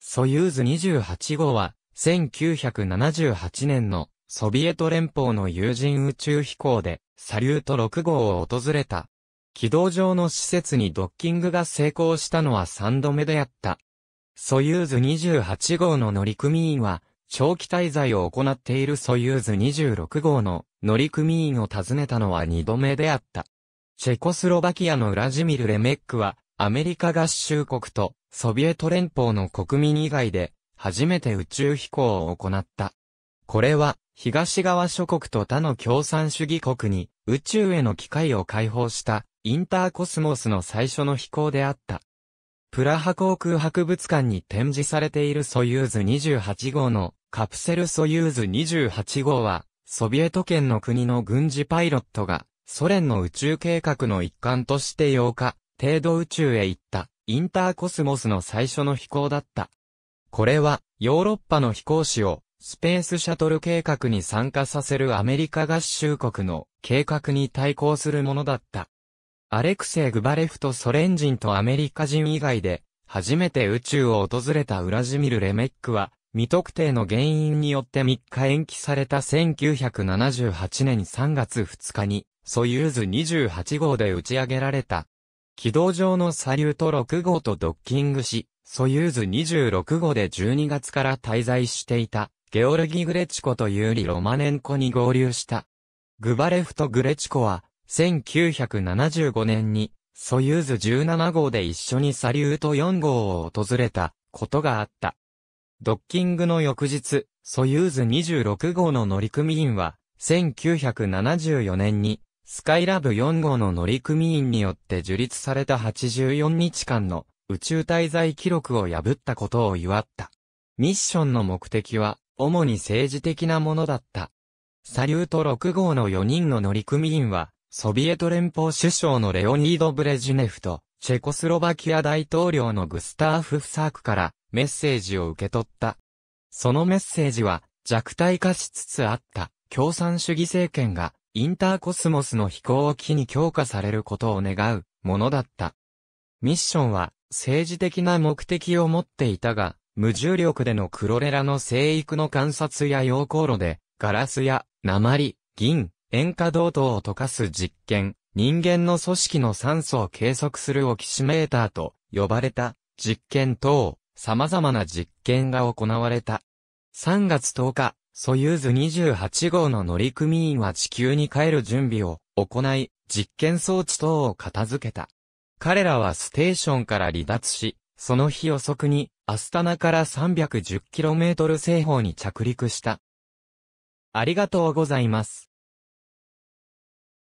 ソユーズ28号は、1978年のソビエト連邦の有人宇宙飛行で、サリュート6号を訪れた。軌道上の施設にドッキングが成功したのは3度目であった。ソユーズ28号の乗組員は、長期滞在を行っているソユーズ26号の乗組員を訪ねたのは2度目であった。チェコスロバキアのウラジミル・レメックは、アメリカ合衆国とソビエト連邦の国民以外で、初めて宇宙飛行を行った。これは、東側諸国と他の共産主義国に、宇宙への機会を開放した、インターコスモスの最初の飛行であった。プラハ航空博物館に展示されているソユーズ28号のカプセルソユーズ28号は、ソビエト圏の国の軍事パイロットが、ソ連の宇宙計画の一環として8日、程度宇宙へ行った。インターコスモスの最初の飛行だった。これは、ヨーロッパの飛行士を、スペースシャトル計画に参加させるアメリカ合衆国の計画に対抗するものだった。アレクセイ・グバレフとソ連人とアメリカ人以外で、初めて宇宙を訪れたウラジミル・レメックは、未特定の原因によって3日延期された1978年3月2日に、ソユーズ28号で打ち上げられた。軌道上のサリュート6号とドッキングし、ソユーズ26号で12月から滞在していた、ゲオルギ・グレチコとユーリ・ロマネンコに合流した。グバレフとグレチコは、1975年に、ソユーズ17号で一緒にサリュート4号を訪れたことがあった。ドッキングの翌日、ソユーズ26号の乗組員は、1974年にスカイラブ4号の乗組員によって樹立された84日間の宇宙滞在記録を破ったことを祝った。ミッションの目的は、主に政治的なものだった。サリュート6号の4人の乗組員は、ソビエト連邦首相のレオニード・ブレジュネフと、チェコスロバキア大統領のグスターフ・フサークからメッセージを受け取った。そのメッセージは、弱体化しつつあった共産主義政権がインターコスモスの飛行を機に強化されることを願うものだった。ミッションは政治的な目的を持っていたが、無重力でのクロレラの生育の観察や溶鉱炉で、ガラスや鉛、銀、塩化銅等を溶かす実験、人間の組織の酸素を計測するオキシメーターと呼ばれた実験等、様々な実験が行われた。3月10日、ソユーズ28号の乗組員は地球に帰る準備を行い、実験装置等を片付けた。彼らはステーションから離脱し、その日遅くに、アスタナから 310km 西方に着陸した。ありがとうございます。